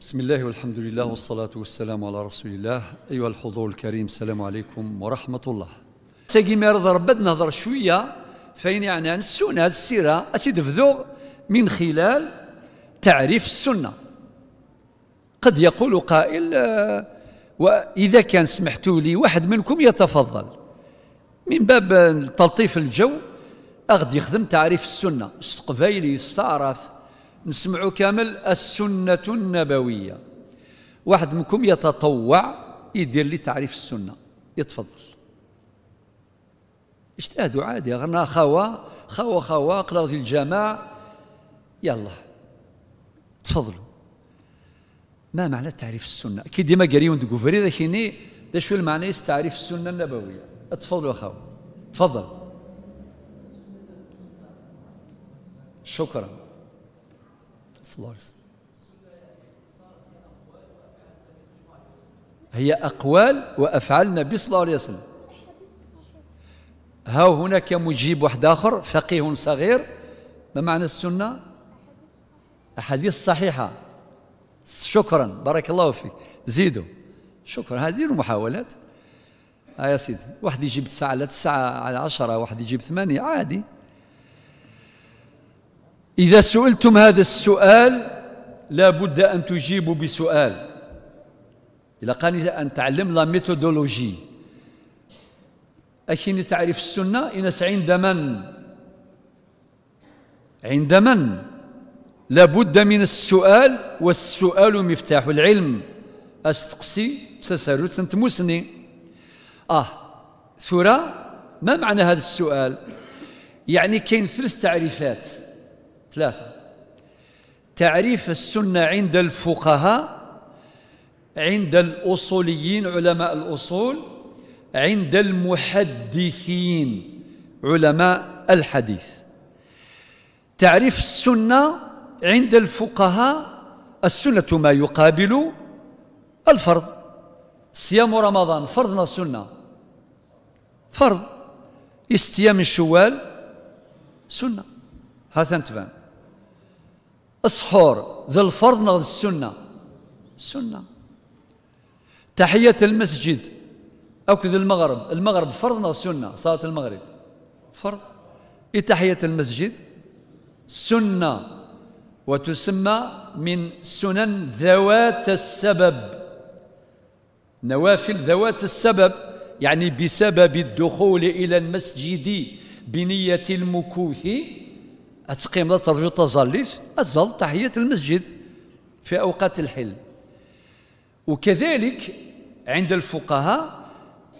بسم الله والحمد لله والصلاة والسلام على رسول الله أيها الحضور الكريم السلام عليكم ورحمة الله ساقي مرض ربد نهضر شوية فين يعني عن السنة السيرة السيرة أتدفذوغ من خلال تعريف السنة قد يقول قائل آه، وإذا كان سمحتوا لي واحد منكم يتفضل من باب تلطيف الجو أغد يخدم تعريف السنة قبيلي استعرف نسمعوا كامل السنة النبوية واحد منكم يتطوع يدير لي تعريف السنة يتفضل اجتهدوا عادي غرنا خوا خوا خوا قراو في الجماع يلا تفضلوا ما معنى تعريف السنة كي ديما قريون دكوفري ذاكيني دا شو المعنى تعريف السنة النبوية تفضلوا خوا تفضل شكرا صلى الله عليه وسلم هي أقوال وأفعال النبي صلى الله عليه وسلم ها هناك مجيب واحد آخر فقيه صغير ما معنى السنة أحاديث صحيحة شكرا بارك الله فيك زيدوا شكرا هذه المحاولات ها آه يا سيدي واحد يجيب تسعة على تسعة على عشرة واحد يجيب ثمانية عادي إذا سئلتم هذا السؤال لا بد أن تجيبوا بسؤال إلى قال أن تعلم لا ميثودولوجي أكين تعرف السنة إنس عند من عند من لا بد من السؤال والسؤال مفتاح العلم استقصي أستقسي أنت مسني آه ثرى ما معنى هذا السؤال يعني كاين ثلاث تعريفات ثلاثة تعريف السنة عند الفقهاء عند الأصوليين علماء الأصول عند المحدثين علماء الحديث تعريف السنة عند الفقهاء السنة ما يقابل الفرض صيام رمضان فرضنا سنة فرض استيام شوال سنة هذا انتبه الصحور ذا الفرض نغ السنه السنه تحيه المسجد اكد المغرب المغرب فرض نغ السنه صلاه المغرب فرض إيه تحيه المسجد سنه وتسمى من سنن ذوات السبب نوافل ذوات السبب يعني بسبب الدخول الى المسجد بنيه المكوث تقيم لا ترجو تظليت أتظل تحية المسجد في أوقات الحل وكذلك عند الفقهاء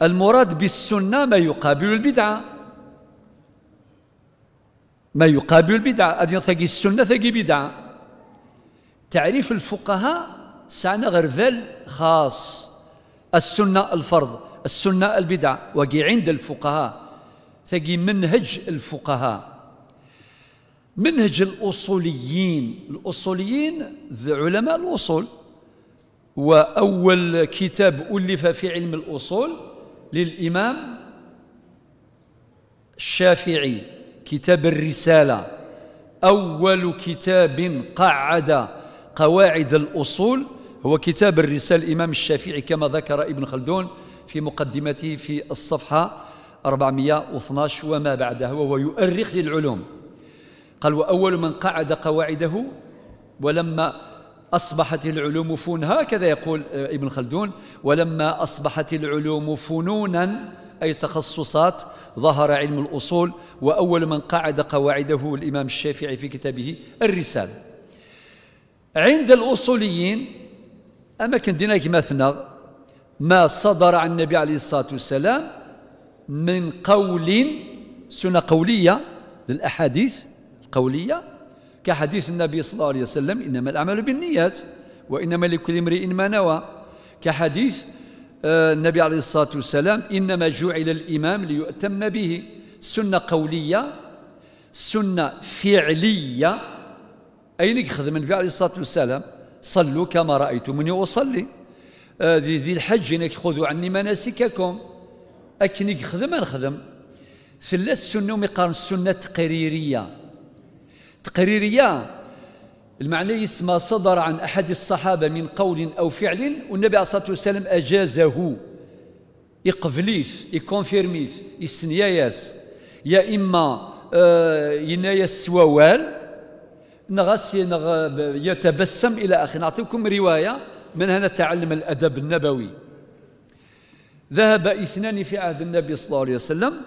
المراد بالسنة ما يقابل البدعة ما يقابل البدعة أدي ثقي السنة ثقي بدعة تعريف الفقهاء سعنا غرفل خاص السنة الفرض السنة البدعة وقي عند الفقهاء ثقي منهج الفقهاء منهج الأصوليين الأصوليين علماء الأصول وأول كتاب ألف في علم الأصول للإمام الشافعي كتاب الرسالة أول كتاب قعد قواعد الأصول هو كتاب الرسالة الإمام الشافعي كما ذكر ابن خلدون في مقدمته في الصفحة 412 وما بعدها وهو يؤرخ للعلوم قال وأول من قعد قواعده ولما أصبحت العلوم فون هكذا يقول آه، ابن خلدون ولما أصبحت العلوم فنونا أي تخصصات ظهر علم الأصول وأول من قعد قواعده الإمام الشافعي في كتابه الرسالة عند الأصوليين أماكن دينا كما ما صدر عن النبي عليه الصلاة والسلام من قول سنة قولية للأحاديث قولية كحديث النبي صلى الله عليه وسلم إنما الأعمال بالنيات وإنما لكل امرئ ما نوى كحديث آه، النبي عليه الصلاة والسلام إنما جعل الإمام ليؤتم به سنة قولية سنة فعلية أين خدم النبي عليه الصلاة والسلام صلوا كما رأيتموني أصلي ذي ذي الحج إنك خذوا عني مناسككم أكن خدم نخدم ثلاث سنة مقارن السنة التقريرية تقريريه المعنى يسمى صدر عن احد الصحابه من قول او فعل والنبي عليه الصلاه والسلام اجازه يقبليث يكونفيرميث يستنياياس يا اما آه، ينايس سوال نغس يتبسم الى اخره نعطيكم روايه منها نتعلم الادب النبوي ذهب اثنان في عهد النبي صلى الله عليه وسلم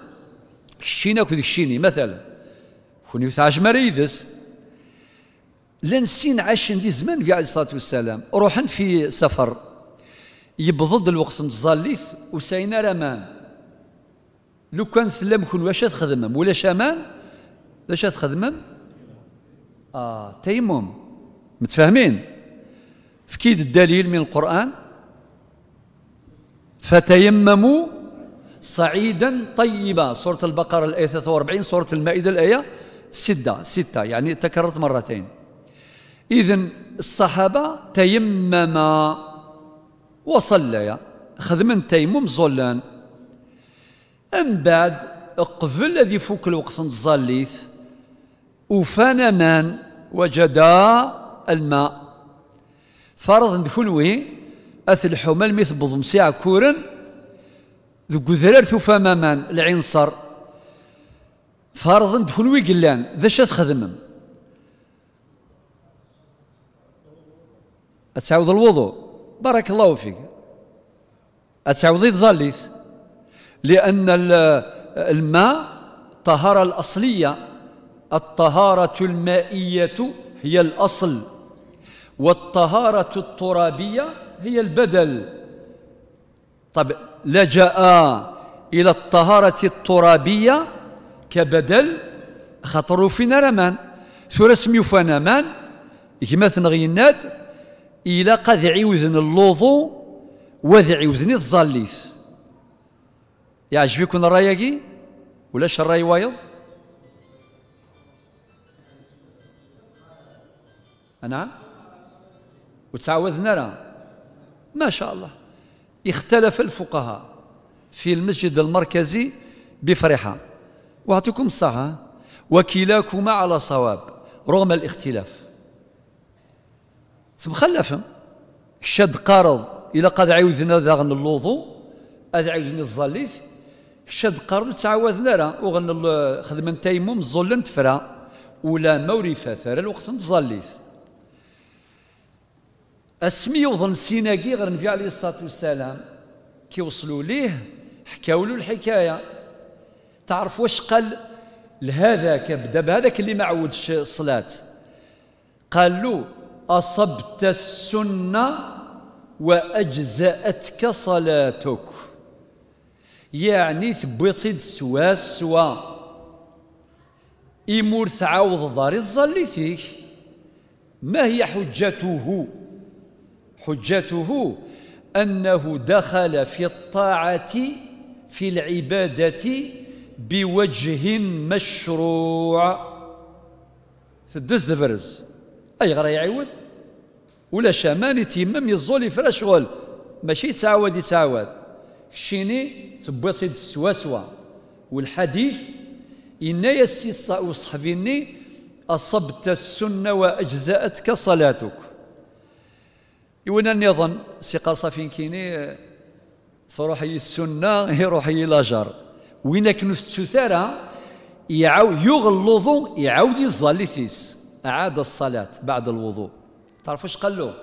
كشينا كذ كشيني مثلا كون مريدس يدس لنسين عاشن دي زمان في عليه الصلاة والسلام روحن في سفر يبضض الوقت متزاليث وساينا رمان لو كان ثلام كون واش تخدمم ولا شامان واش تخدمم اه تيمم متفاهمين فكيد الدليل من القرآن فتيمموا صعيدا طيبا سورة البقرة الآية 43 سورة المائدة الآية ستة ستة يعني تكررت مرتين إذا الصحابة تيمما وصليا خذ من تيمم زلان أم بعد قبل الذي فوق الوقت الظليث وفان من وجدا الماء فرض ندخل وي أث الحمل مثل بضم ساعة كورن ذو قذرر ثفا مامان العنصر فرض دخل وي قلان ذا شا تخدم تعاود الوضوء بارك الله فيك تعاودي تزاليت لأن الماء الطهارة الأصلية الطهارة المائية هي الأصل والطهارة الترابية هي البدل طب لجأ إلى الطهارة الترابية كبدل خاطر فينا رمان ثورة سميوفان امان جماثنا غينات الى قد عيوذن اللوظو وذ عيوذن الظليث يعجبكم ولا ولاش الراي وايض نعم وتعاوذنا ما شاء الله اختلف الفقهاء في المسجد المركزي بفرحه وأعطيكم الصحة وكلاكما على صواب رغم الاختلاف خلف شد قرض إلى قد عيوذنا ذا اللوظو هذا عيوذنا الظليف شد قرض تعاودنا راه وغن خدمة تيمم الظل تفرا ولا موريفة ثرا الوقت تظليف اسمي وظن سيناقي غير النبي عليه الصلاة والسلام كي وصلوا ليه حكاولو الحكاية تعرف واش قال لهذاك بدا بهذاك اللي ما عودش الصلاة قال له أصبت السنة وأجزأتك صلاتك يعني ثبتي سوا سوا إمور تعاوض ضاري تظلي فيك ما هي حجته حجته أنه دخل في الطاعة في العبادة بوجه مشروع تدز دفرز أي غرا يعوذ ولا شمان يتيمم يزول يفرا شغل ماشي تعاود يتعاود شيني تبوصيد السوا السواسوا والحديث إن يسي وصحبيني أصبت السنة وأجزأتك صلاتك يوانا نظن سي قاصة فين كيني فروحي السنة روحي لاجر وين كن تارا يعاود يغلظ يعاود يظل أعاد الصلاة بعد الوضوء تعرفوا اش قال له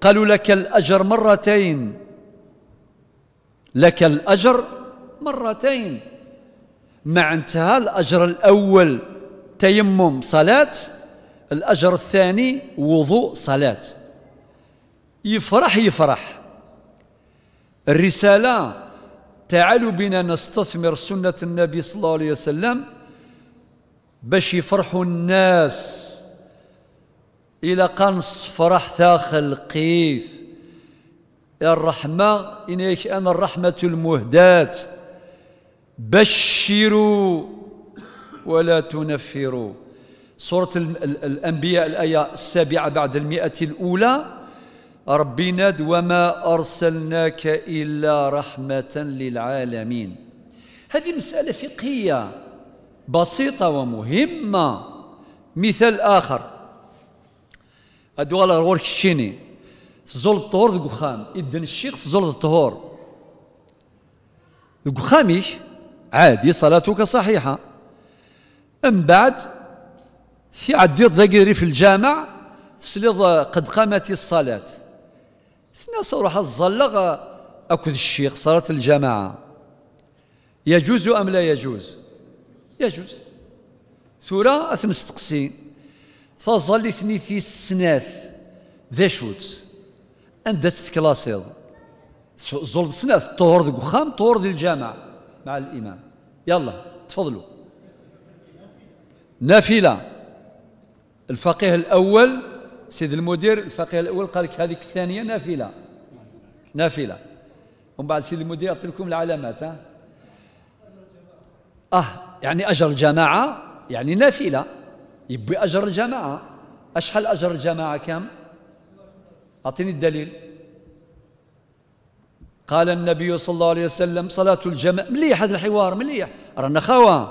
قالوا لك الأجر مرتين لك الأجر مرتين مع انتهاء الأجر الأول تيمم صلاة الأجر الثاني وضوء صلاة يفرح يفرح الرسالة تعالوا بنا نستثمر سنة النبي صلى الله عليه وسلم باش يفرحوا الناس إلى قنص فرح ثا خلقيث الرحمة إنيك أنا الرحمة المهداة بشروا ولا تنفروا سورة الأنبياء الآية السابعة بعد المئة الأولى ربنا وما أرسلناك إلا رحمة للعالمين هذه مسألة فقهية بسيطة ومهمة مثال آخر أدوال غور الشيني زول الطهور ذو خام إدن الشيخ زول الطهور ذو خاميش عادي صلاتك صحيحة من بعد في عديض ذاك في الجامع تسليض قد قامت الصلاه ثنا روح تزلغ أكد الشيخ صارت الجماعة يجوز أم لا يجوز يجوز ثورة أثنستقسي تظل ثني في السناث ذا شوت أندا تتكلاسيض زول سناث طهور ذي قخام طهور ذي الجامع مع الإمام يلا تفضلوا نافلة الفقيه الأول سيد المدير الفقيه الاول قال لك هذيك الثانيه نافله نافله ومن بعد سيد المدير يعطي لكم العلامات ها اه يعني اجر الجماعه يعني نافله يبي اجر الجماعه اشحال اجر الجماعه كم اعطيني الدليل قال النبي صلى الله عليه وسلم صلاة الجماعة مليح هذا الحوار مليح رانا خوا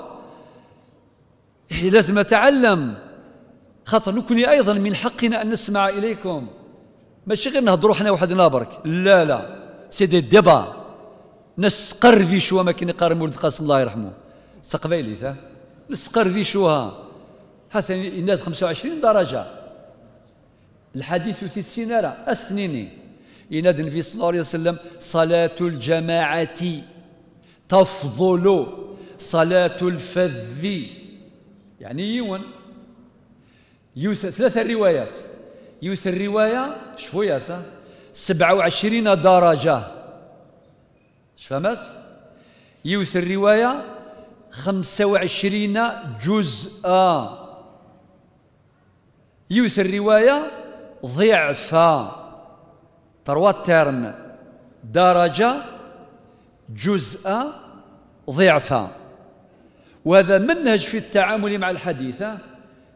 إيه، لازم أتعلم خاطر نكوني ايضا من حقنا ان نسمع اليكم ماشي غير نهضروا حنا وحدنا برك لا لا سي دي ديبا شو ما كان يقارن ولد قاسم الله يرحمه استقبالي نسقرفيشوها هذا يناد 25 درجه الحديث في السنارة أسنيني ينادي النبي صلى الله عليه وسلم صلاة الجماعة تفضل صلاة الفذ يعني يون يوسف ثلاثة روايات يوسف الرواية شفوا ياسا سبعة 27 درجة شفهمس يوسف الرواية 25 جزءا يوسف الرواية ضعفا تروا تيرن درجة جزء ضعفا وهذا منهج في التعامل مع الحديث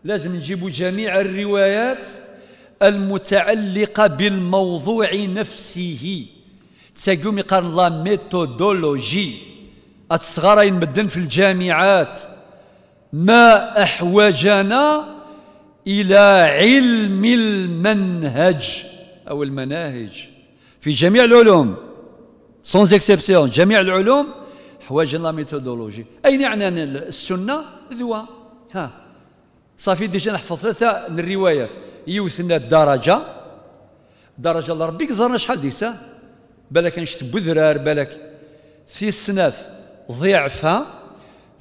لازم نجيبوا جميع الروايات المتعلقة بالموضوع نفسه تساقوم يقارن لا ميثودولوجي أتصغر مدن في الجامعات ما أحوجنا إلى علم المنهج أو المناهج في جميع العلوم سونز اكسبسيون جميع العلوم حوايج لا ميثودولوجي أين يعنى السنة ذوى ها صافي ديجا نحفظ ثلاثه من الروايات يوثنا الدرجه درجه لربي زرنا شحال ديسا بالك نشت بذرار بالك في السناث ضعفها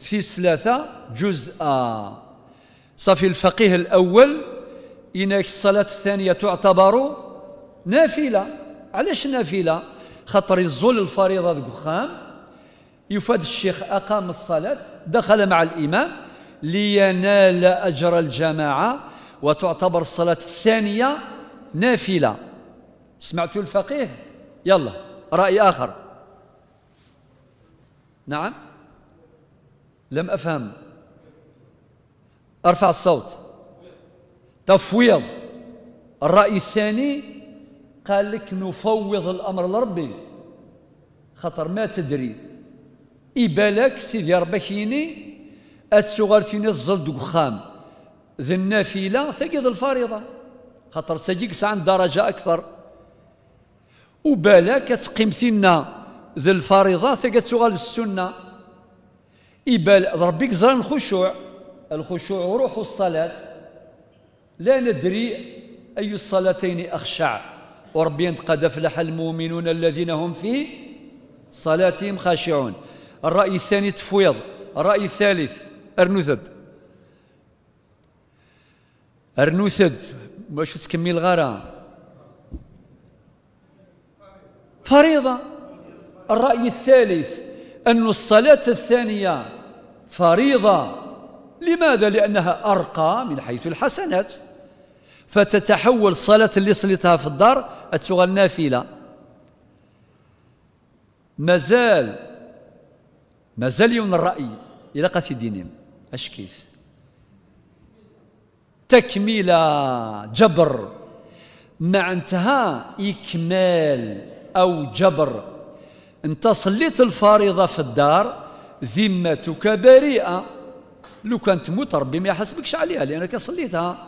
في ثلاثه جزءا صافي الفقيه الاول انك الصلاه الثانيه تعتبر نافله علاش نافله خاطر الزول الفريضه ذكخام يفاد الشيخ اقام الصلاه دخل مع الامام لينال أجر الجماعة وتعتبر الصلاة الثانية نافلة سمعتوا الفقيه يلا رأي آخر نعم لم أفهم أرفع الصوت تفويض الرأي الثاني قال لك نفوض الأمر لربي خطر ما تدري إبالك سيدي ربحيني السغار في نزل دو ذي النافلة ثقيد الفريضة خاطر سجيك عن درجة أكثر وبالا كتقيم فينا ذي الفريضة ثقيد سغال السنة إبال ربي زران الخشوع الخشوع روح الصلاة لا ندري أي الصلاتين أخشع وربي قد أفلح المؤمنون الذين هم في صلاتهم خاشعون الرأي الثاني تفويض الرأي الثالث أرنوثد أرنوثد واش تكمي الغارة فريضة الرأي الثالث أن الصلاة الثانية فريضة لماذا؟ لأنها أرقى من حيث الحسنات فتتحول صلاة اللي صليتها في الدار أتغى النافلة مازال مازال يون الرأي إلى قاسي دينهم اش كيف تكمله جبر انتهاء اكمال او جبر انت صليت الفريضه في الدار ذمتك بريئه لو كان تموت ربي ما يحاسبكش عليها لانك صليتها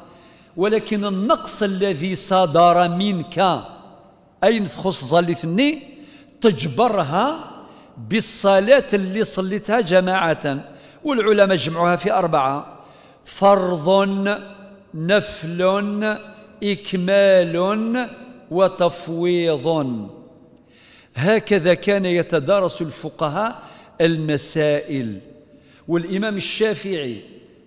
ولكن النقص الذي صدر منك اين تخص ظلتني تجبرها بالصلاه اللي صليتها جماعه والعلماء جمعوها في أربعة فرض نفل إكمال وتفويض هكذا كان يتدارس الفقهاء المسائل والإمام الشافعي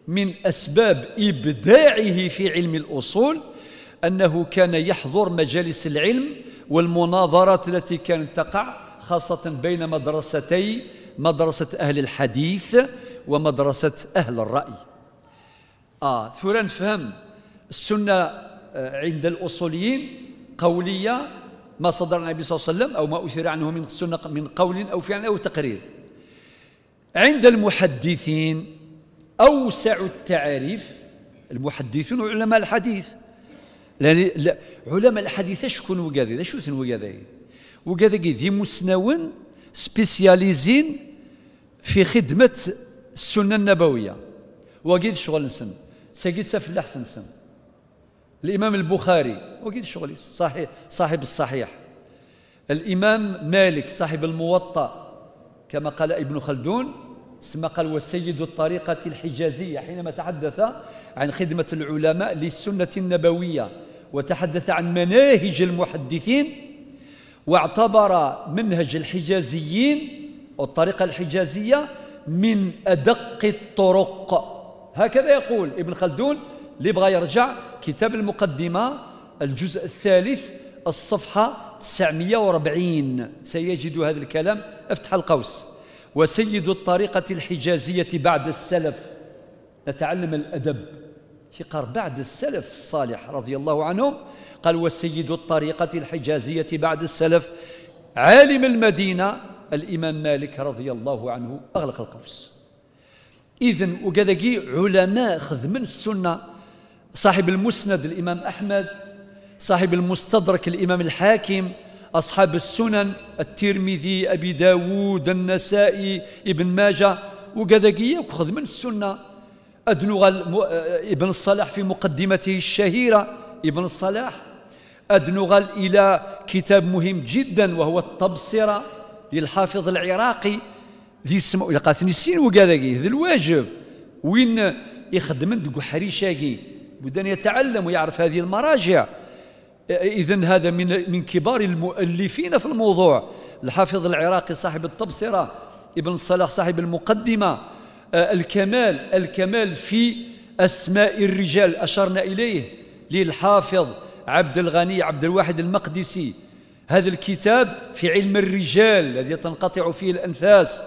من أسباب إبداعه في علم الأصول أنه كان يحضر مجالس العلم والمناظرات التي كانت تقع خاصة بين مدرستي مدرسة أهل الحديث ومدرسة أهل الرأي آه ثورا نفهم السنة آه، عند الأصوليين قولية ما صدر عن النبي صلى الله عليه وسلم أو ما أثير عنه من السنة من قول أو فعل أو تقرير عند المحدثين أوسع التعريف المحدثون علماء الحديث لأن علماء الحديث شكون وكذا شو شنو وكذا وكذا ذي مسنون سبيسياليزين في خدمة السنه النبويه وكيد شغل نسن تساكيد تفلح تنسن الامام البخاري وكيد شغل صحيح صاحب الصحيح الامام مالك صاحب الموطأ كما قال ابن خلدون ثم قال وسيد الطريقة الحجازية حينما تحدث عن خدمة العلماء للسنة النبوية وتحدث عن مناهج المحدثين واعتبر منهج الحجازيين والطريقة الحجازية من أدق الطرق هكذا يقول ابن خلدون اللي بغى يرجع كتاب المقدمة الجزء الثالث الصفحة 940 سيجد هذا الكلام افتح القوس وسيد الطريقة الحجازية بعد السلف نتعلم الأدب قال بعد السلف الصالح رضي الله عنهم قال وسيد الطريقة الحجازية بعد السلف عالم المدينة الإمام مالك رضي الله عنه أغلق القوس إذا وكذاكي علماء خذ من السنة صاحب المسند الإمام أحمد صاحب المستدرك الإمام الحاكم أصحاب السنن الترمذي أبي داود النسائي ابن ماجة وكذاكي من السنة أدنغ آه، ابن الصلاح في مقدمته الشهيرة ابن الصلاح أدنغ إلى كتاب مهم جدا وهو التبصره للحافظ العراقي ذي السماء يقاتني السين وكذاكي ذي الواجب وين يخدم دق حريشاكي بدان يتعلم ويعرف هذه المراجع إذا هذا من من كبار المؤلفين في الموضوع الحافظ العراقي صاحب التبصرة ابن صلاح صاحب المقدمة الكمال الكمال في أسماء الرجال أشرنا إليه للحافظ عبد الغني عبد الواحد المقدسي هذا الكتاب في علم الرجال الذي تنقطع فيه الأنفاس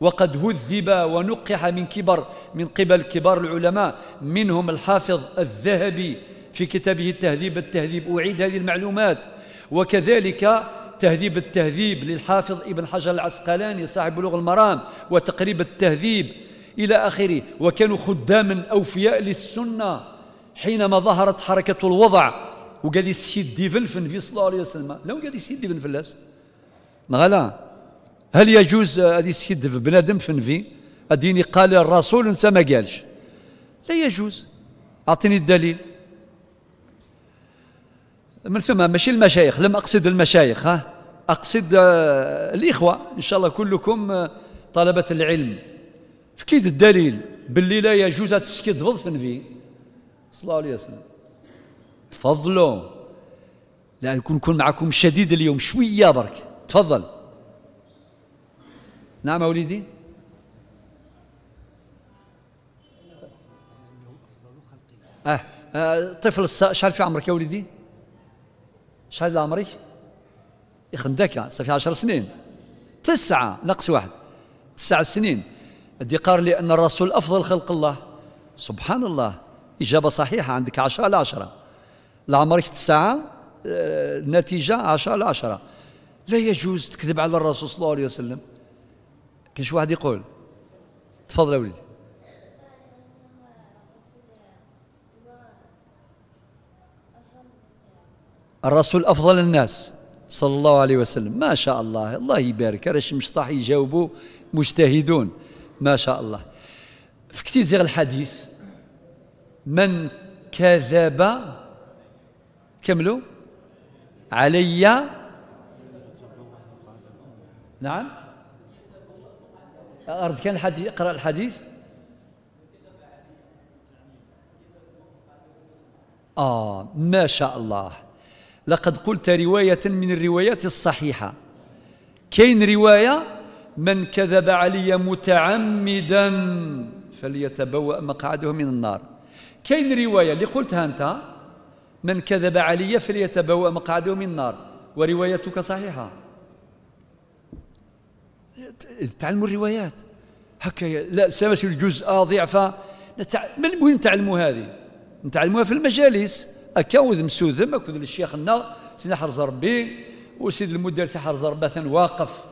وقد هذب ونقح من كبر من قبل كبار العلماء منهم الحافظ الذهبي في كتابه التهذيب التهذيب أعيد هذه المعلومات وكذلك تهذيب التهذيب للحافظ ابن حجر العسقلاني صاحب بلوغ المرام وتقريب التهذيب إلى آخره وكانوا خداما أوفياء للسنة حينما ظهرت حركة الوضع وقال السيد ديفن في النبي صلى الله عليه وسلم لا قال السيد ديفن فلاس نغلا هل يجوز هذه السيد بنادم في النبي اديني قال الرسول انت ما قالش لا يجوز اعطيني الدليل من ثم ماشي المشايخ لم اقصد المشايخ ها اقصد آه، الاخوه ان شاء الله كلكم آه، طلبه العلم فكيد الدليل باللي لا يجوز تسكيد ضد في النبي صلى الله عليه وسلم تفضلوا لا يكون نكون معكم شديد اليوم شوية برك تفضل نعم وليدي اه, آه. طفل شحال في عمرك يا وليدي شحال عمرك يخدم ذاك صافي 10 سنين تسعة نقص واحد تسع سنين دي قال لي أن الرسول أفضل خلق الله سبحان الله إجابة صحيحة عندك عشرة على عشرة لعمرك تسعة النتيجة آه، عشرة على عشرة لا يجوز تكذب على الرسول صلى الله عليه وسلم كاش شي واحد يقول تفضل يا وليدي الرسول افضل الناس صلى الله عليه وسلم ما شاء الله الله يبارك راه شي مشطاح يجاوبوا مجتهدون ما شاء الله في كثير الحديث من كذب كملوا علي نعم أرد كان الحديث اقرأ الحديث آه ما شاء الله لقد قلت رواية من الروايات الصحيحة كاين رواية من كذب علي متعمدا فليتبوأ مقعده من النار كاين رواية اللي قلتها أنت من كذب علي فليتبوأ مقعده من النار وروايتك صحيحة تعلموا الروايات هكا لا سماشي الجزء ضعفة من وين تعلموا هذه نتعلموها في المجالس هكا وذ مسوذم الشيخ النا سيدنا حرز ربي وسيد المدير في حرز ربي واقف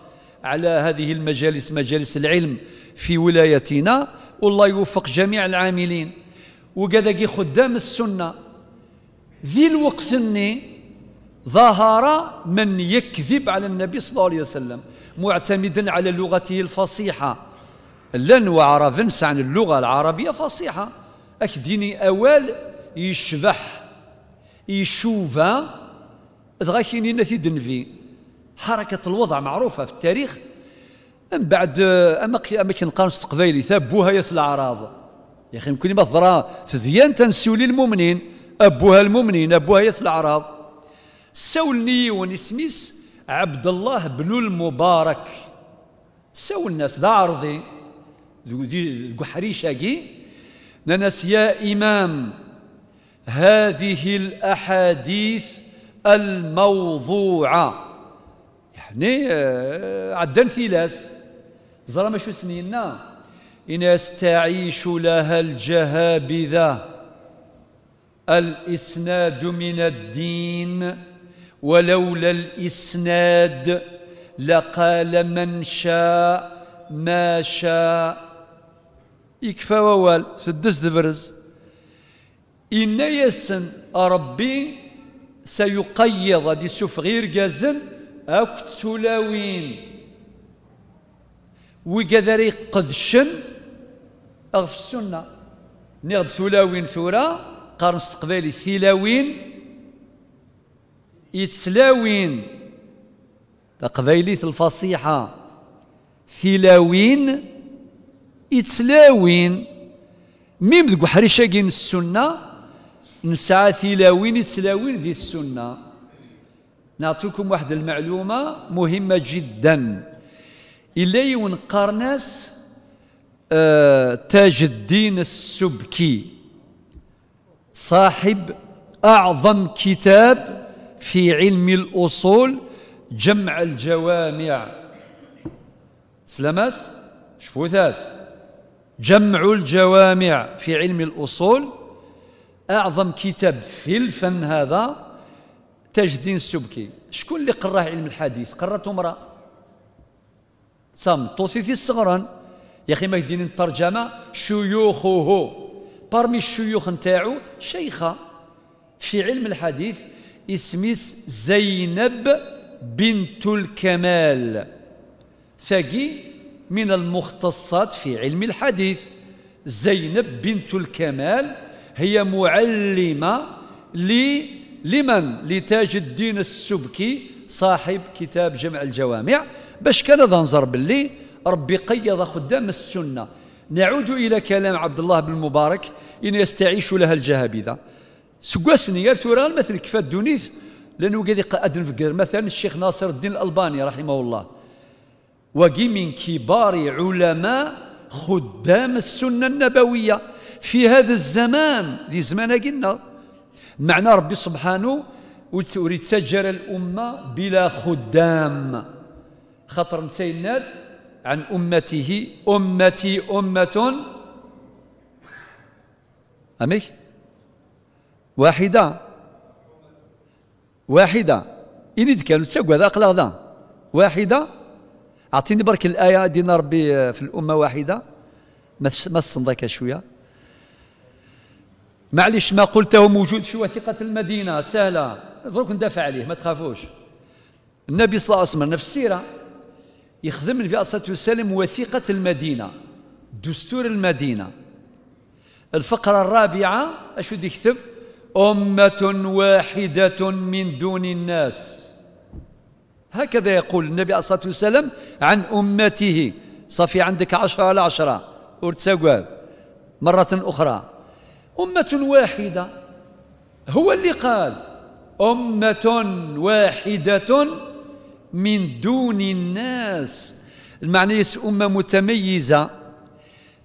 على هذه المجالس مجالس العلم في ولايتنا والله يوفق جميع العاملين وكذا خدام السنه ذي الوقت ظهر من يكذب على النبي صلى الله عليه وسلم معتمدا على لغته الفصيحة لن وعرفنس عن اللغة العربية فصيحة أكديني أوال يشبح يشوفا ذغا نتي دنفي حركة الوضع معروفة في التاريخ من بعد أما أما كنقارن قبايلي ثابوها يا الأعراض يا أخي ممكن ما تضرا تذيان تنسيو المؤمنين أبوها المؤمنين أبوها ياس الأعراض سولني ونسميس عبد الله بن المبارك سول الناس ذا عرضي ذو حريشاكي ناس يا إمام هذه الأحاديث الموضوعة يعني آه، عدن ثلاث زرا شو سنينا إن يستعيش لها الجهابذة الإسناد من الدين ولولا الإسناد لقال من شاء ما شاء يكفى ووال سدس دبرز إن يسن ربي سيقيض دي سفغير جازن أك تلاوين وقدر يقدشن أغف السنة نغد ثلاوين ثورة قرن استقبالي ثلاوين يتسلاوين تقبايليت الفصيحة ثلاوين يتسلاوين ميم دك حريشاكين السنة نسعى ثلاوين يتسلاوين ذي السنة نعطيكم واحد المعلومة مهمة جدا إلا يون قرناس آه تاج الدين السبكي صاحب أعظم كتاب في علم الأصول جمع الجوامع سلمس شفوثاس جمع الجوامع في علم الأصول أعظم كتاب في الفن هذا تاج الدين السبكي شكون اللي قراه علم الحديث قراته امرأة صام طوسيسي صغرا يا أخي ما يدين الترجمة شيوخه بارمي الشيوخ نتاعو شيخة في علم الحديث اسميس زينب بنت الكمال ثقي من المختصات في علم الحديث زينب بنت الكمال هي معلمة لمن لتاج الدين السبكي صاحب كتاب جمع الجوامع باش كان نظر باللي ربي قيض خدام السنه نعود إلى كلام عبد الله بن المبارك إن يستعيش لها الجهابذة سقاسني يا ثوران مثل كفا دونيس لأنه قد أدن مثلا الشيخ ناصر الدين الألباني رحمه الله وقي من كبار علماء خدام السنة النبوية في هذا الزمان ذي زمان قلنا معنى ربي سبحانه وريت الأمة بلا خدام خطر نسينات عن أمته أمتي أمة أمي واحدة واحدة إني كانوا تساقوا هذا أقلا غدا واحدة أعطيني برك الآية دينا ربي آه، في الأمة واحدة ما تصندك شوية معليش ما قلته موجود في وثيقة المدينة سهلة دروك ندافع عليه ما تخافوش النبي صلى الله عليه وسلم نفس السيره يخدم النبي عليه الصلاه والسلام وثيقه المدينه دستور المدينه الفقره الرابعه اش يكتب امه واحده من دون الناس هكذا يقول النبي عليه الصلاه والسلام عن امته صافي عندك عشرة على عشرة ورتساقواب مرة أخرى أمة واحدة هو اللي قال أمة واحدة من دون الناس المعنيس أمة متميزة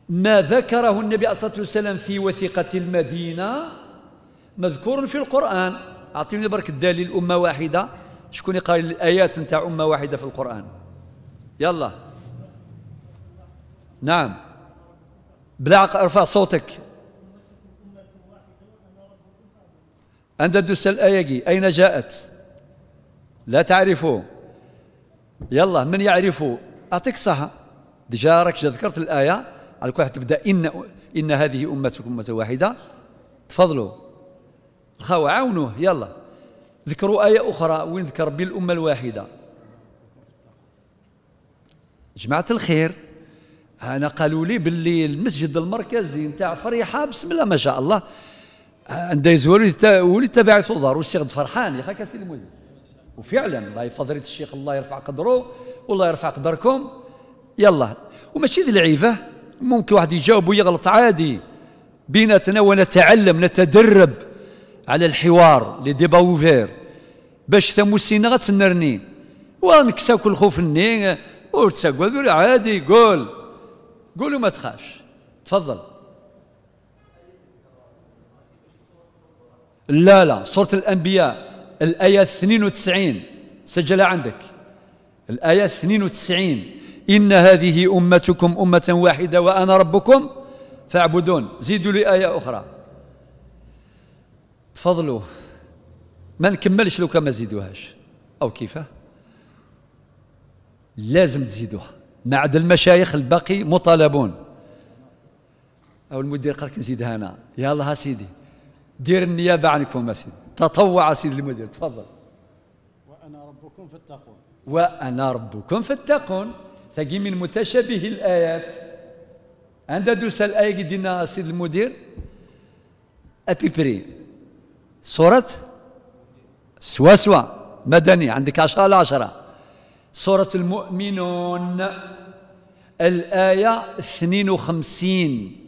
ما ذكره النبي عليه الصلاة والسلام في وثيقة المدينة مذكور في القرآن أعطيني برك الدليل أمة واحدة شكون يقرأ الآيات نتاع أمة واحدة في القرآن يلا نعم بلا ارفع صوتك أندلس الآية أين جاءت لا تعرفه يلا من يعرف أعطيك صحة ديجا راك ذكرت الآية على واحد تبدأ إن إن هذه أمتكم أمة واحدة تفضلوا خاو عاونوه يلا ذكروا آية أخرى وين ذكر بالأمة الواحدة جماعة الخير أنا قالوا لي باللي المسجد المركزي نتاع فريحة بسم الله ما شاء الله عندها يزولوا ولي تبعت الدار والشيخ فرحان يا خاك سي المدير وفعلا الله يفضل الشيخ الله يرفع قدره والله يرفع قدركم يلا وماشي ذي العيبه ممكن واحد يجاوب ويغلط عادي بيناتنا ونتعلم نتدرب على الحوار لي ديبا اوفير باش تموسينا غتسنرني كل خوف ني وتساكو عادي قول قول وما تخافش تفضل لا لا صورة الأنبياء الآية 92 سجل عندك الآية 92 إن هذه أمتكم أمة واحدة وأنا ربكم فاعبدون زيدوا لي آية أخرى تفضلوا ما نكملش لو كان ما زيدوهاش أو كيفاه لازم تزيدوها ما عدا المشايخ الباقي مطالبون أو المدير قال لك نزيدها أنا يلا سيدي دير النيابة عنكم يا سيدي تطوع سيدي المدير تفضل وأنا ربكم فاتقون وأنا ربكم فاتقون تجي من متشابه الآيات عند دوس الآية قدنا سيدي المدير أبيبري سورة سوا سوا مدني عندك عشرة على عشرة سورة المؤمنون الآية 52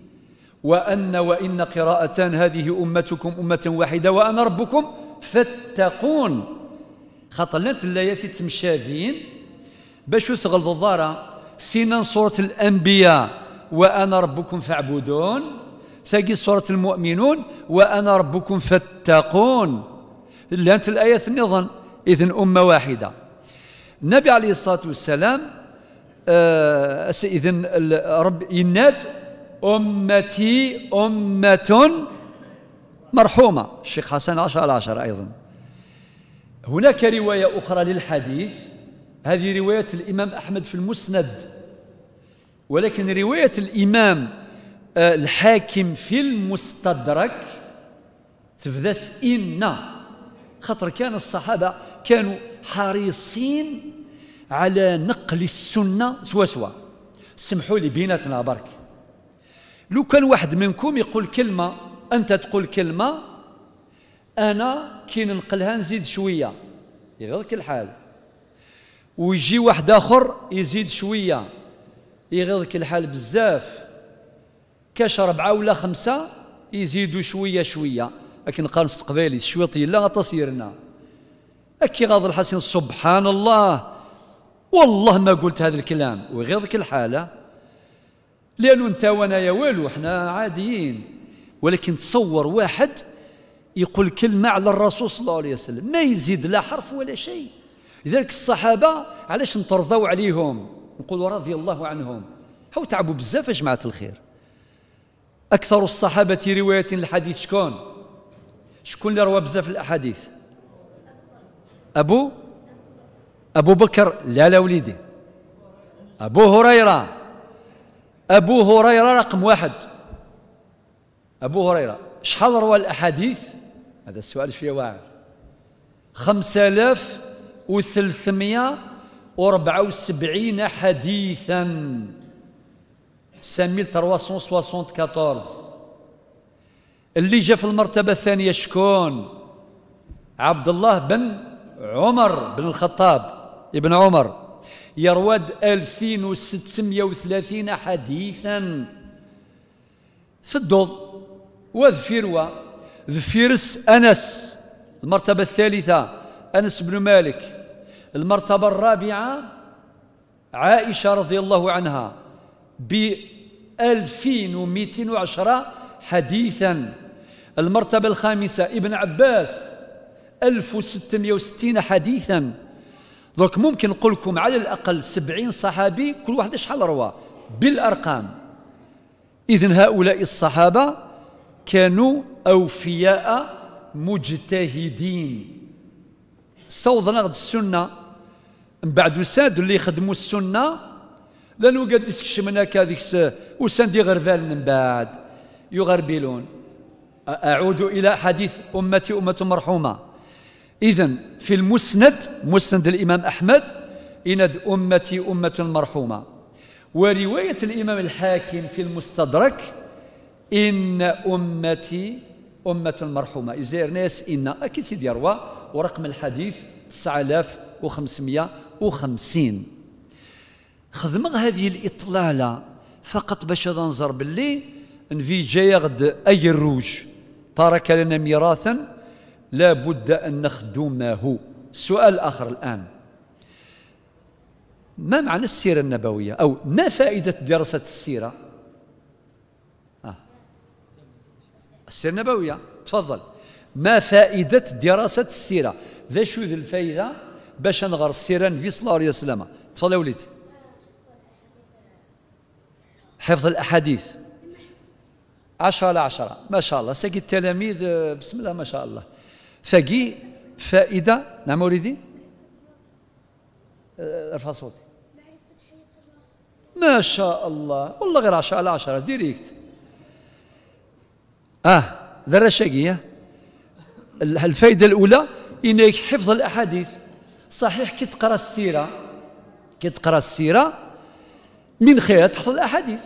وأن وإن قراءتان هذه أمتكم أمة واحدة وأنا ربكم فاتقون خاطر تلايا في تمشافين باش يثغل الضارة فينا سورة الأنبياء وأنا ربكم فاعبدون ثقي سورة المؤمنون وأنا ربكم فاتقون لانت الآية النظام إذن أمة واحدة النبي عليه الصلاة والسلام آه إذن رب إنات أمتي أمة مرحومة الشيخ حسن عشر على عشرة أيضا هناك رواية أخرى للحديث هذه رواية الإمام أحمد في المسند ولكن رواية الإمام آه، الحاكم في المستدرك تفدس إن خطر كان الصحابة كانوا حريصين على نقل السنة سوا سوا سمحوا لي بيناتنا برك لو كان واحد منكم يقول كلمة أنت تقول كلمة أنا كي ننقلها نزيد شوية يغيرك الحال ويجي واحد آخر يزيد شوية يغيرك الحال بزاف كاش ربعة ولا خمسة يزيدوا شوية شوية لكن قارنت قبالي شوية لا تصيرنا أكي غاض الحسين سبحان الله والله ما قلت هذا الكلام ويغيظك الحاله لانه انت وانا يا والو حنا عاديين ولكن تصور واحد يقول كلمه على الرسول صلى الله عليه وسلم ما يزيد لا حرف ولا شيء لذلك الصحابه علاش نترضوا عليهم نقولوا رضي الله عنهم هاو تعبوا بزاف يا جماعه الخير اكثر الصحابه روايه الحديث شكون شكون اللي روى بزاف الاحاديث ابو ابو بكر لا لا وليدي ابو هريره أبو هريرة رقم واحد أبو هريرة شحال روى الأحاديث هذا السؤال شوية واعر خمسة آلاف وثلاثمية وربعة وسبعين حديثا كاتورز اللي جا في المرتبة الثانية شكون عبد الله بن عمر بن الخطاب ابن عمر يرواد 2630 حديثا سدوض وذفيروا ذفيرس أنس المرتبة الثالثة أنس بن مالك المرتبة الرابعة عائشة رضي الله عنها ب 2210 حديثا المرتبة الخامسة ابن عباس 1660 حديثا دونك ممكن نقول لكم على الأقل 70 صحابي كل واحد شحال روى بالأرقام إذا هؤلاء الصحابة كانوا أوفياء مجتهدين صوضنا غد السنة من بعد وساد اللي يخدموا السنة لأنه قد يسكشمنا كذيك وساندي غرفال من بعد يغربلون أعود إلى حديث أمتي أمة مرحومة إذا في المسند مسند الإمام أحمد إند أمتي أمة مرحومة ورواية الإمام الحاكم في المستدرك إن أمتي أمة مرحومة إزير ناس إن أكيد سيدي يروى ورقم الحديث 9550 خدم هذه الإطلالة فقط باش ننظر باللي نفي جاي غد أي الروج ترك لنا ميراثا لا بد أن نخدمه سؤال آخر الآن ما معنى السيرة النبوية أو ما فائدة دراسة السيرة آه. السيرة النبوية تفضل ما فائدة دراسة السيرة ذا شو ذي الفائدة باش نغر السيرة في صلى الله عليه وسلم تفضل يا وليدي حفظ الأحاديث عشرة على عشرة ما شاء الله ساقي التلاميذ بسم الله ما شاء الله فقي فائدة نعم وليدي آه، ارفع صوتي ما شاء الله والله غير 10 على عشرة ديريكت اه ذرة شقية الفائدة الأولى إنك حفظ الأحاديث صحيح كي تقرا السيرة كي تقرا السيرة من خيرها تحفظ الأحاديث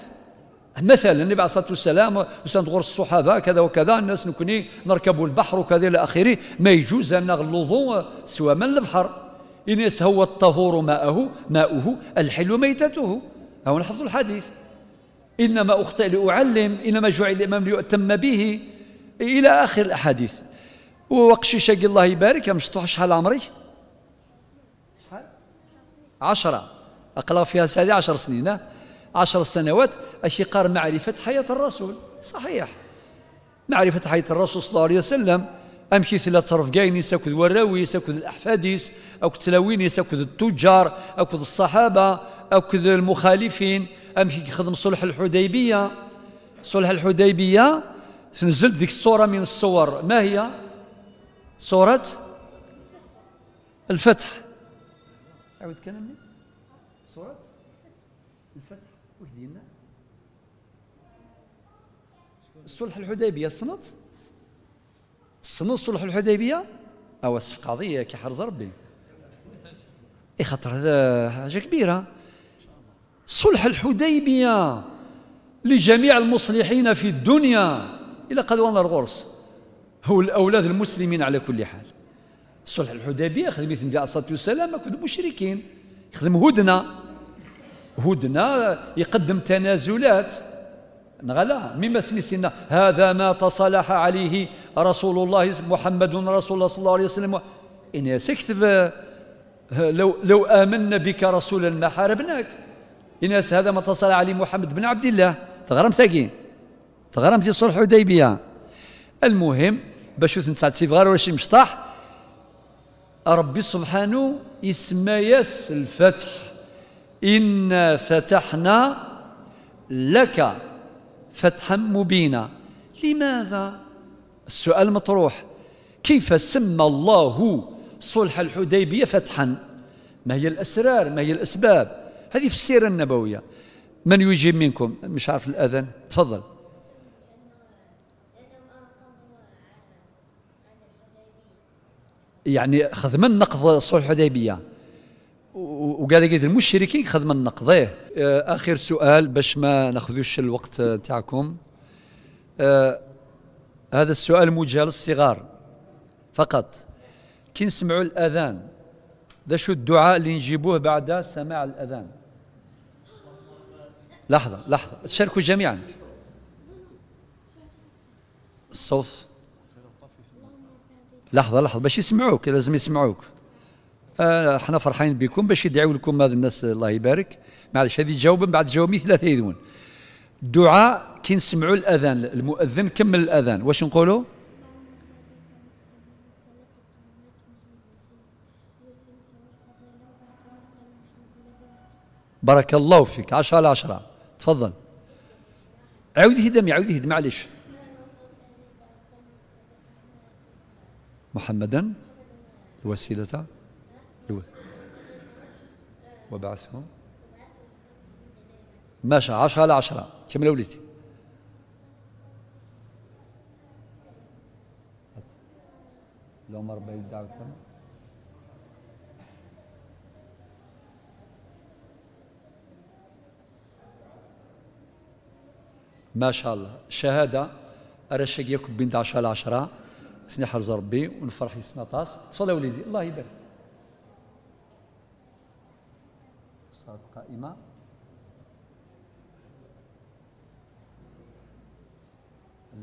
مثلا النبي عليه الصلاه والسلام وسندغور الصحابه كذا وكذا الناس نكوني نركبوا البحر وكذا الى اخره ما يجوز ان نغلظوا سوى من البحر ان هو الطهور ماءه ماؤه الحل ميتته هو نحفظ الحديث إنما أخطئ لأعلم إنما جعل الإمام ليؤتم به إلى آخر الأحاديث وقشي شاق الله يبارك مشطوح شحال عمري شحال 10 أقلا فيها سادي 10 سنين عشر سنوات أشي قال معرفة حياة الرسول صحيح معرفة حياة الرسول صلى الله عليه وسلم أمشي سلا ترفقيني ساكد وراوي ساكد الأحفاديس أو تلاويني ساكد التجار أو الصحابة أو المخالفين أمشي خدم صلح الحديبية صلح الحديبية تنزل ديك الصورة من الصور ما هي صورة الفتح عاود كلامي صلح الحديبيه صنط صنط صلح الحديبيه او في قضيه كيحرز ربي اي خاطر هذا حاجه كبيره صلح الحديبيه لجميع المصلحين في الدنيا الى وانا الغرس هو الاولاد المسلمين على كل حال صلح الحديبيه خدمت النبي عليه الصلاه والسلام كنت مشركين يخدم هدنه هدنه يقدم تنازلات نغلا مما سنسنا هذا ما تصالح عليه رسول الله محمد رسول الله صلى الله عليه وسلم إن سكتب لو لو آمنا بك رسولا ما حاربناك إن هذا ما تصالح عليه محمد بن عبد الله ثغرم ثقي ثغرم في صلح حديبية المهم باش تنسى سعد غير ولا شي مشطاح ربي سبحانه اسم ياس الفتح إنا فتحنا لك فتحا مبينا لماذا السؤال مطروح كيف سمى الله صلح الحديبية فتحا ما هي الأسرار ما هي الأسباب هذه في السيرة النبوية من يجيب منكم مش عارف الأذن تفضل يعني خذ من نقض صلح الحديبية وكاع كيدير المشركين خدمه نقضيه آه، اخر سؤال باش ما ناخذوش الوقت آه، تاعكم آه هذا السؤال موجه للصغار فقط كي نسمعوا الاذان ذا شو الدعاء اللي نجيبوه بعد سماع الاذان لحظه لحظه تشاركوا جميعا الصوت لحظه لحظه باش يسمعوك لازم يسمعوك آه حنا فرحانين بكم باش يدعوا لكم هذا الناس الله يبارك معلش هذه جاوب بعد جاوبني ثلاثه يدون الدعاء كي نسمعوا الاذان المؤذن كمل الاذان واش نقولوا بارك الله فيك 10 على 10 تفضل عاود هدم عاود هدم معليش محمدا الوسيله وبعثهم ما شاء عشرة على عشرة كم وليدي اللهم ربي الدعوة ما شاء الله شهادة أرشق يكب بنت عشرة على عشرة سنحرز ربي ونفرح يسنطاس تصلي وليدي الله يبارك الصلاة قائمة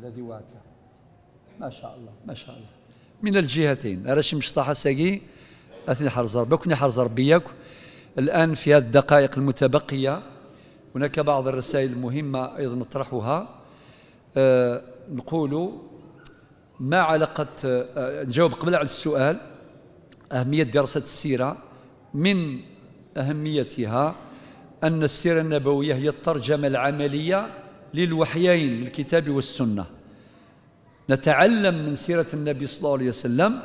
الذي واقع ما شاء الله ما شاء الله من الجهتين شي مشطحة ساقي أثني حرز ربك حرز ربيك الآن في هذه الدقائق المتبقية هناك بعض الرسائل المهمة أيضا نطرحها أه نقول ما علاقة أه نجاوب قبل على السؤال أهمية دراسة السيرة من أهميتها أن السيرة النبوية هي الترجمة العملية للوحيين للكتاب والسنة نتعلم من سيرة النبي صلى الله عليه وسلم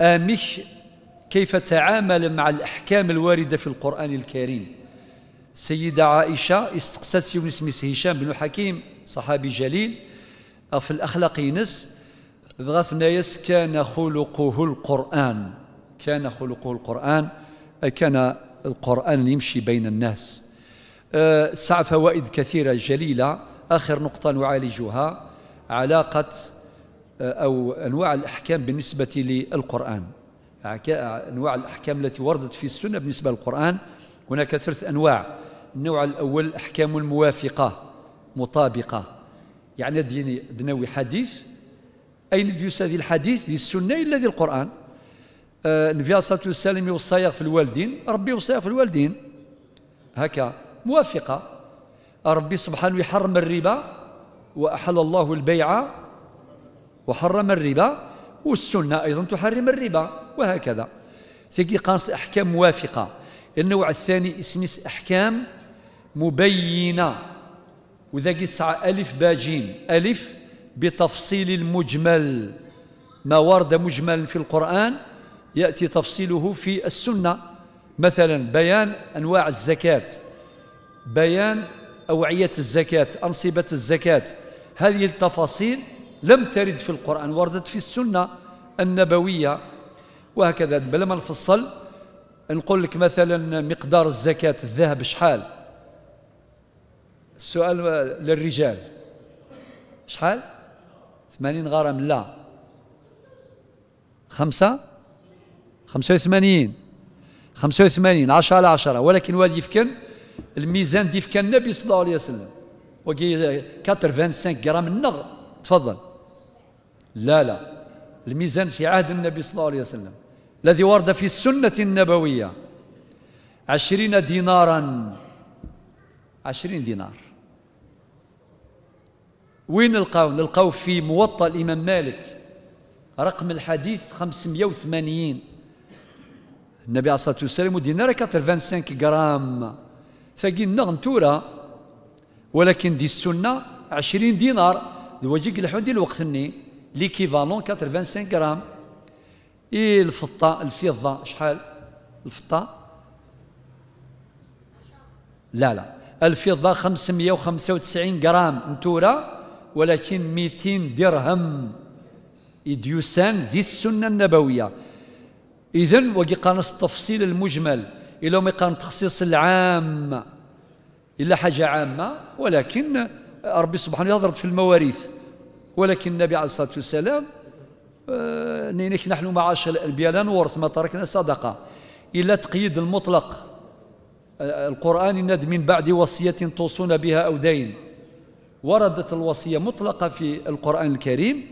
آمش كيف تعامل مع الأحكام الواردة في القرآن الكريم سيدة عائشة استقصت يونس اسمه هشام بن حكيم صحابي جليل في الأخلاق ينس ضغثنا يس كان خلقه القرآن كان خلقه القرآن كان القرآن يمشي بين الناس تسع أه، فوائد كثيرة جليلة آخر نقطة نعالجها علاقة أه، أو أنواع الأحكام بالنسبة للقرآن أنواع الأحكام التي وردت في السنة بالنسبة للقرآن هناك ثلاث أنواع النوع الأول أحكام الموافقة مطابقة يعني دنوي حديث أين يسادي الحديث ذي السنة إلا ذي القرآن النبي صلى الله عليه وسلم يوصي في الوالدين ربي يوصي في الوالدين هكا موافقه ربي سبحانه يحرم الربا واحل الله البيع وحرم الربا والسنه ايضا تحرم الربا وهكذا ثقي قانص احكام موافقه النوع الثاني اسميس احكام مبينه وذا ساعة ألف باجين ألف بتفصيل المجمل ما ورد مجمل في القرآن يأتي تفصيله في السنة مثلا بيان أنواع الزكاة بيان أوعية الزكاة أنصبة الزكاة هذه التفاصيل لم ترد في القرآن وردت في السنة النبوية وهكذا بلا ما نفصل نقول لك مثلا مقدار الزكاة الذهب شحال السؤال للرجال شحال 80 غرام لا خمسة 85 85 10 على 10 ولكن واد يفكن الميزان دي النبي صلى الله عليه وسلم وكي 85 جرام النغ تفضل لا لا الميزان في عهد النبي صلى الله عليه وسلم الذي ورد في السنة النبوية عشرين دينارا عشرين دينار وين نلقاو نلقاو في موطأ الإمام مالك رقم الحديث 580 النبي عليه الصلاة والسلام ودينا راه 85 غرام ثقيل نغن تورا ولكن دي السنة 20 دينار الوجيك الحون ديال وقتني ليكيفالون 85 غرام اي الفطة الفضة شحال الفطة لا لا الفضة 595 غرام نتورا ولكن 200 درهم يديوسان ذي السنة النبوية اذا وقي قانص التفصيل المجمل الى ما قان تخصيص العام إلا حاجة عامة ولكن ربي سبحانه يضرب في المواريث ولكن النبي عليه الصلاة والسلام آه، نينك نحن معاشر الأنبياء لا نورث ما تركنا صدقة إلا تقييد المطلق آه، القرآن يناد من بعد وصية توصون بها أو دين وردت الوصية مطلقة في القرآن الكريم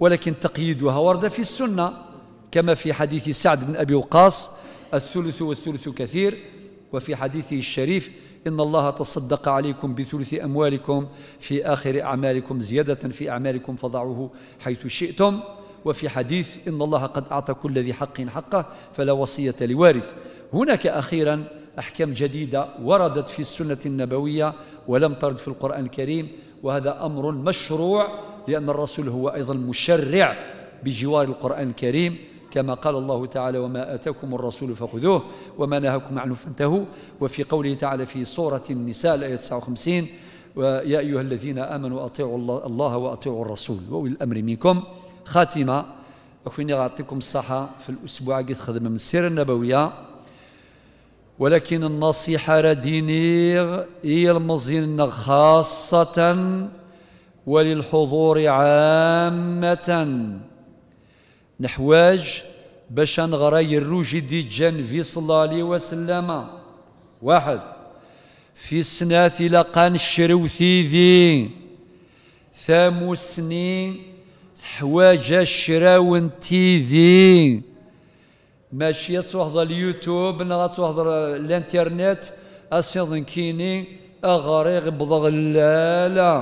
ولكن تقييدها ورد في السنة كما في حديث سعد بن أبي وقاص الثلث والثلث كثير وفي حديثه الشريف إن الله تصدق عليكم بثلث أموالكم في آخر أعمالكم زيادة في أعمالكم فضعوه حيث شئتم وفي حديث إن الله قد أعطى كل ذي حق حقه فلا وصية لوارث هناك أخيرا أحكام جديدة وردت في السنة النبوية ولم ترد في القرآن الكريم وهذا أمر مشروع لأن الرسول هو أيضا مشرع بجوار القرآن الكريم كما قال الله تعالى وما آتاكم الرسول فخذوه وما نهاكم عنه فانتهوا وفي قوله تعالى في سورة النساء الآية 59 ويا أيها الذين آمنوا أطيعوا الله وأطيعوا الرسول وأولي الأمر منكم خاتمة أخويني غاعطيكم الصحة في الأسبوع قد تخدم من السيرة النبوية ولكن النصيحة ردينيغ هي المزين خاصة وللحضور عامة نحواج باش نغراي الروجي دي جن في صلى الله عليه وسلم واحد في السنة في لقان الشروثي ذي ثامو سنين تحواج الشراون تيذي ماشي تحضر اليوتيوب نغا تحضر الانترنت اسيض كيني اغريغ بضغلالة لا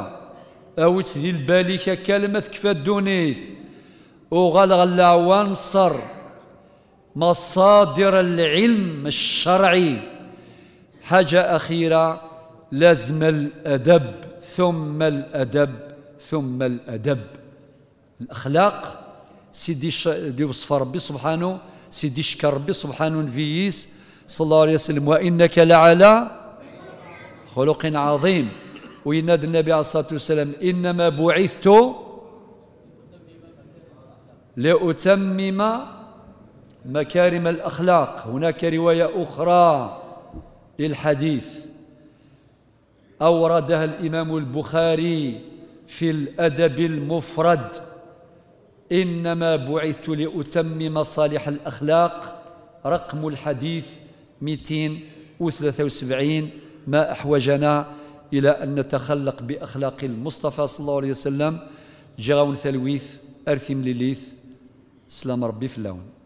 او تذي البالي كلمة كفا دونيث وغلغلا وانصر مصادر العلم الشرعي حاجة أخيرة لازم الأدب ثم الأدب ثم الأدب الأخلاق سيدي دي وصف ربي سبحانه سيدي شكر ربي سبحانه نفيس صلى الله عليه وسلم وإنك لعلى خلق عظيم وينادى النبي عليه الصلاة والسلام إنما بعثت لأتمم مكارم الأخلاق هناك رواية أخرى للحديث أوردها الإمام البخاري في الأدب المفرد إنما بعثت لأتمم صالح الأخلاق رقم الحديث 273 ما أحوجنا إلى أن نتخلق بأخلاق المصطفى صلى الله عليه وسلم جاون ثلويث أرثم لليث سلام ربي في اللون